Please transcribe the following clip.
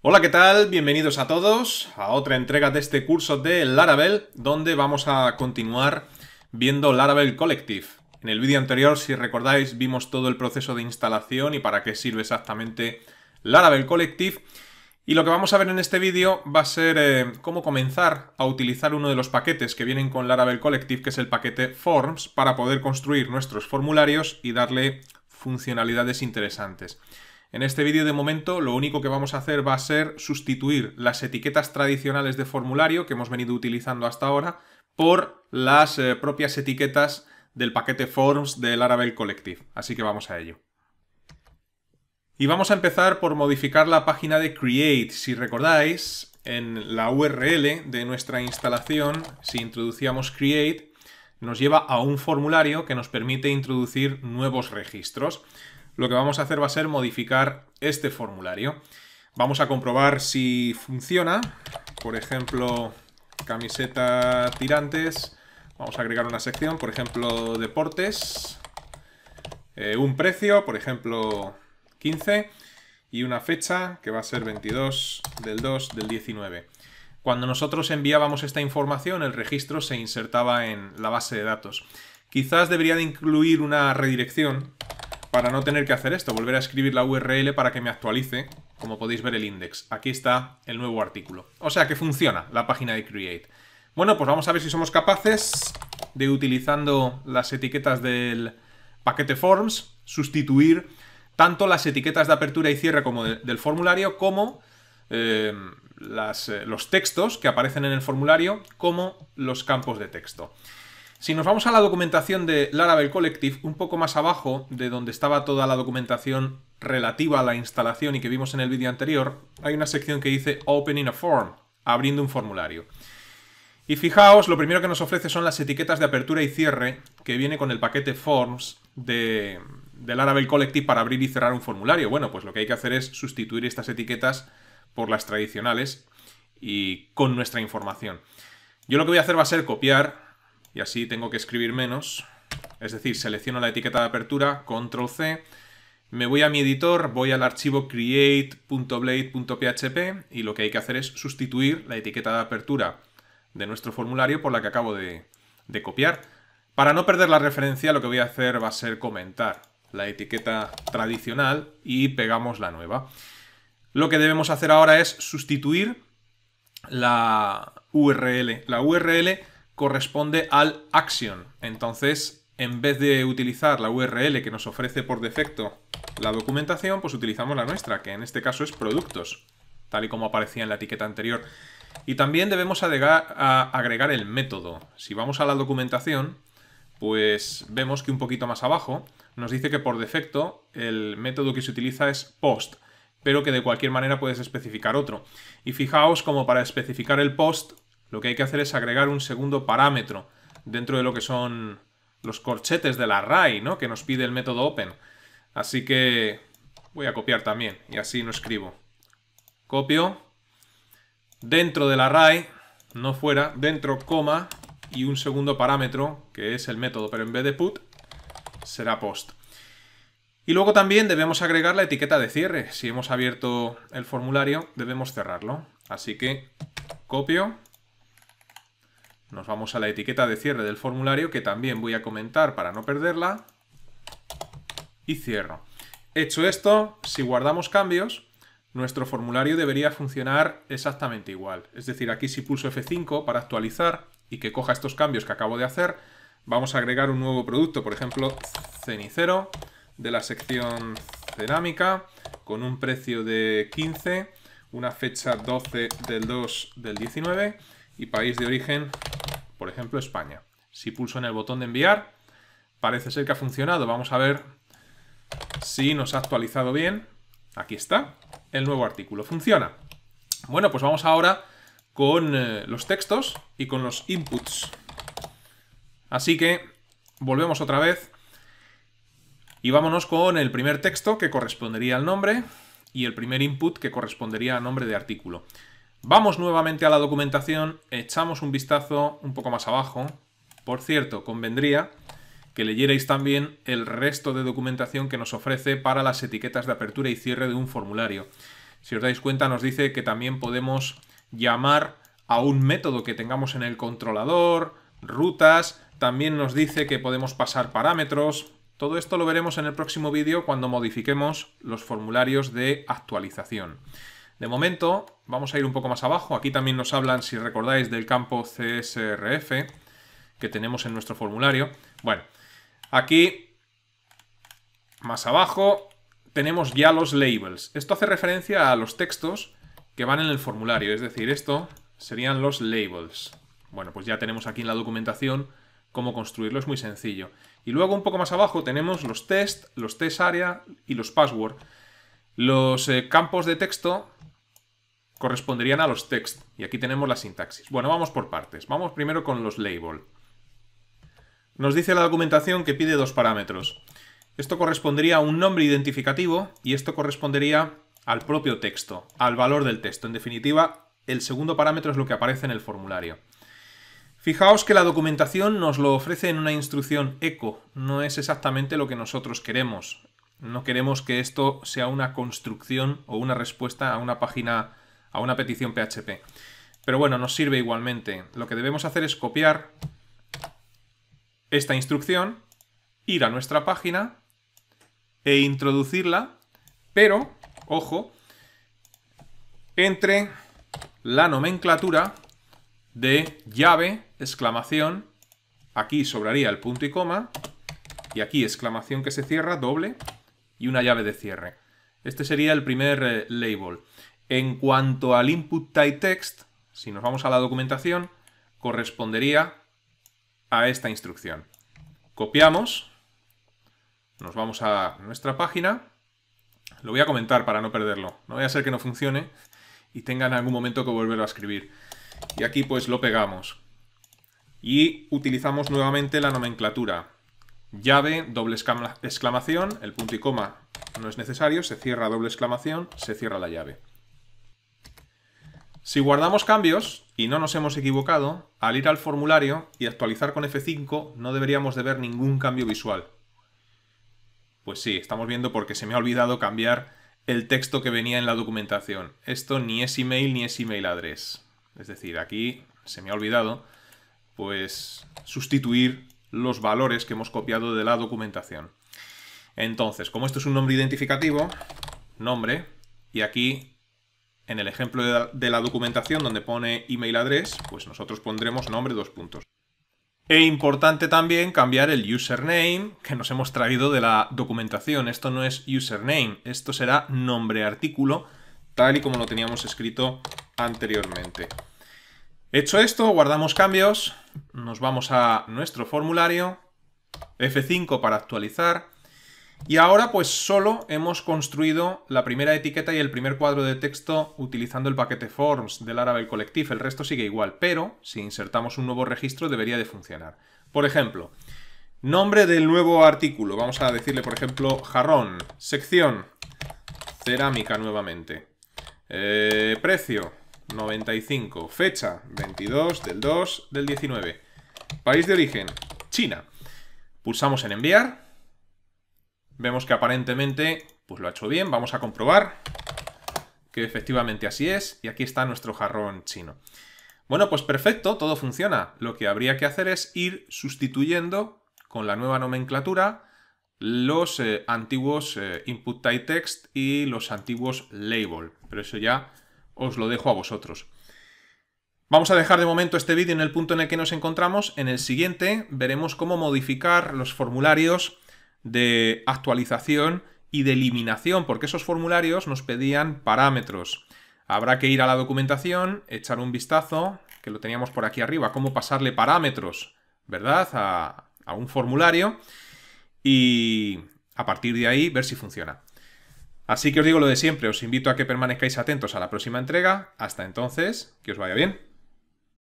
Hola, ¿qué tal? Bienvenidos a todos a otra entrega de este curso de Laravel, donde vamos a continuar viendo Laravel Collective. En el vídeo anterior, si recordáis, vimos todo el proceso de instalación y para qué sirve exactamente Laravel Collective. Y lo que vamos a ver en este vídeo va a ser eh, cómo comenzar a utilizar uno de los paquetes que vienen con Laravel Collective, que es el paquete Forms, para poder construir nuestros formularios y darle funcionalidades interesantes. En este vídeo de momento lo único que vamos a hacer va a ser sustituir las etiquetas tradicionales de formulario que hemos venido utilizando hasta ahora por las eh, propias etiquetas del paquete Forms del Laravel Collective. Así que vamos a ello. Y vamos a empezar por modificar la página de Create. Si recordáis, en la URL de nuestra instalación, si introducíamos Create, nos lleva a un formulario que nos permite introducir nuevos registros lo que vamos a hacer va a ser modificar este formulario. Vamos a comprobar si funciona. Por ejemplo, camiseta tirantes. Vamos a agregar una sección, por ejemplo, deportes. Eh, un precio, por ejemplo, 15. Y una fecha que va a ser 22 del 2 del 19. Cuando nosotros enviábamos esta información, el registro se insertaba en la base de datos. Quizás debería de incluir una redirección para no tener que hacer esto, volver a escribir la URL para que me actualice, como podéis ver el index. Aquí está el nuevo artículo. O sea que funciona la página de Create. Bueno, pues vamos a ver si somos capaces de, utilizando las etiquetas del paquete Forms, sustituir tanto las etiquetas de apertura y cierre como del formulario, como eh, eh, los textos que aparecen en el formulario, como los campos de texto. Si nos vamos a la documentación de Laravel Collective, un poco más abajo de donde estaba toda la documentación relativa a la instalación y que vimos en el vídeo anterior, hay una sección que dice Opening a Form, abriendo un formulario. Y fijaos, lo primero que nos ofrece son las etiquetas de apertura y cierre que viene con el paquete Forms de, de Laravel Collective para abrir y cerrar un formulario. Bueno, pues lo que hay que hacer es sustituir estas etiquetas por las tradicionales y con nuestra información. Yo lo que voy a hacer va a ser copiar y así tengo que escribir menos. Es decir, selecciono la etiqueta de apertura, control C, me voy a mi editor, voy al archivo create.blade.php y lo que hay que hacer es sustituir la etiqueta de apertura de nuestro formulario por la que acabo de, copiar. Para no perder la referencia lo que voy a hacer va a ser comentar la etiqueta tradicional y pegamos la nueva. Lo que debemos hacer ahora es sustituir la URL. La URL corresponde al action. Entonces, en vez de utilizar la URL que nos ofrece por defecto la documentación, pues utilizamos la nuestra, que en este caso es productos, tal y como aparecía en la etiqueta anterior. Y también debemos agregar, agregar el método. Si vamos a la documentación, pues vemos que un poquito más abajo nos dice que por defecto el método que se utiliza es post, pero que de cualquier manera puedes especificar otro. Y fijaos como para especificar el post lo que hay que hacer es agregar un segundo parámetro dentro de lo que son los corchetes del array, ¿no? Que nos pide el método open. Así que voy a copiar también y así no escribo. Copio. Dentro del array, no fuera, dentro coma y un segundo parámetro que es el método, pero en vez de put será post. Y luego también debemos agregar la etiqueta de cierre. Si hemos abierto el formulario, debemos cerrarlo. Así que copio nos vamos a la etiqueta de cierre del formulario que también voy a comentar para no perderla. Y cierro. Hecho esto, si guardamos cambios, nuestro formulario debería funcionar exactamente igual. Es decir, aquí si pulso F5 para actualizar y que coja estos cambios que acabo de hacer, vamos a agregar un nuevo producto, por ejemplo, cenicero de la sección cerámica con un precio de 15, una fecha 12 del 2 del 19 y país de origen por ejemplo España. Si pulso en el botón de enviar, parece ser que ha funcionado. Vamos a ver si nos ha actualizado bien. Aquí está, el nuevo artículo. Funciona. Bueno, pues vamos ahora con eh, los textos y con los inputs. Así que volvemos otra vez y vámonos con el primer texto que correspondería al nombre y el primer input que correspondería al nombre de artículo. Vamos nuevamente a la documentación, echamos un vistazo un poco más abajo. Por cierto, convendría que leyerais también el resto de documentación que nos ofrece para las etiquetas de apertura y cierre de un formulario. Si os dais cuenta, nos dice que también podemos llamar a un método que tengamos en el controlador, rutas, también nos dice que podemos pasar parámetros. Todo esto lo veremos en el próximo vídeo cuando modifiquemos los formularios de actualización. De momento, vamos a ir un poco más abajo. Aquí también nos hablan, si recordáis, del campo CSRF que tenemos en nuestro formulario. Bueno, aquí, más abajo, tenemos ya los labels. Esto hace referencia a los textos que van en el formulario, es decir, esto serían los labels. Bueno, pues ya tenemos aquí en la documentación cómo construirlo, es muy sencillo. Y luego un poco más abajo tenemos los test, los test área y los password. Los eh, campos de texto corresponderían a los text. Y aquí tenemos la sintaxis. Bueno, vamos por partes. Vamos primero con los label. Nos dice la documentación que pide dos parámetros. Esto correspondería a un nombre identificativo y esto correspondería al propio texto, al valor del texto. En definitiva, el segundo parámetro es lo que aparece en el formulario. Fijaos que la documentación nos lo ofrece en una instrucción eco. No es exactamente lo que nosotros queremos. No queremos que esto sea una construcción o una respuesta a una página una petición PHP. Pero bueno, nos sirve igualmente. Lo que debemos hacer es copiar esta instrucción, ir a nuestra página e introducirla, pero, ojo, entre la nomenclatura de llave, exclamación, aquí sobraría el punto y coma, y aquí exclamación que se cierra, doble, y una llave de cierre. Este sería el primer eh, label. En cuanto al input type text, si nos vamos a la documentación, correspondería a esta instrucción. Copiamos, nos vamos a nuestra página, lo voy a comentar para no perderlo, no voy a ser que no funcione y tengan algún momento que volverlo a escribir. Y aquí pues lo pegamos. Y utilizamos nuevamente la nomenclatura. Llave, doble exclamación, el punto y coma no es necesario, se cierra doble exclamación, se cierra la llave. Si guardamos cambios y no nos hemos equivocado, al ir al formulario y actualizar con F5 no deberíamos de ver ningún cambio visual. Pues sí, estamos viendo porque se me ha olvidado cambiar el texto que venía en la documentación. Esto ni es email ni es email address. Es decir, aquí se me ha olvidado pues sustituir los valores que hemos copiado de la documentación. Entonces, como esto es un nombre identificativo, nombre, y aquí en el ejemplo de la, documentación donde pone email address, pues nosotros pondremos nombre dos puntos. E importante también cambiar el username que nos hemos traído de la documentación. Esto no es username, esto será nombre artículo, tal y como lo teníamos escrito anteriormente. Hecho esto, guardamos cambios, nos vamos a nuestro formulario, F5 para actualizar, y ahora pues solo hemos construido la primera etiqueta y el primer cuadro de texto utilizando el paquete forms del Laravel colectivo. El resto sigue igual, pero si insertamos un nuevo registro debería de funcionar. Por ejemplo, nombre del nuevo artículo. Vamos a decirle, por ejemplo, jarrón, sección, cerámica nuevamente. Eh, precio, 95. Fecha, 22 del 2 del 19. País de origen, China. Pulsamos en enviar. Vemos que aparentemente pues lo ha hecho bien. Vamos a comprobar que efectivamente así es. Y aquí está nuestro jarrón chino. Bueno, pues perfecto, todo funciona. Lo que habría que hacer es ir sustituyendo con la nueva nomenclatura los eh, antiguos eh, input type text y los antiguos label. Pero eso ya os lo dejo a vosotros. Vamos a dejar de momento este vídeo en el punto en el que nos encontramos. En el siguiente veremos cómo modificar los formularios de actualización y de eliminación, porque esos formularios nos pedían parámetros. Habrá que ir a la documentación, echar un vistazo, que lo teníamos por aquí arriba, cómo pasarle parámetros, ¿verdad? A, a un formulario y a partir de ahí ver si funciona. Así que os digo lo de siempre, os invito a que permanezcáis atentos a la próxima entrega. Hasta entonces, que os vaya bien.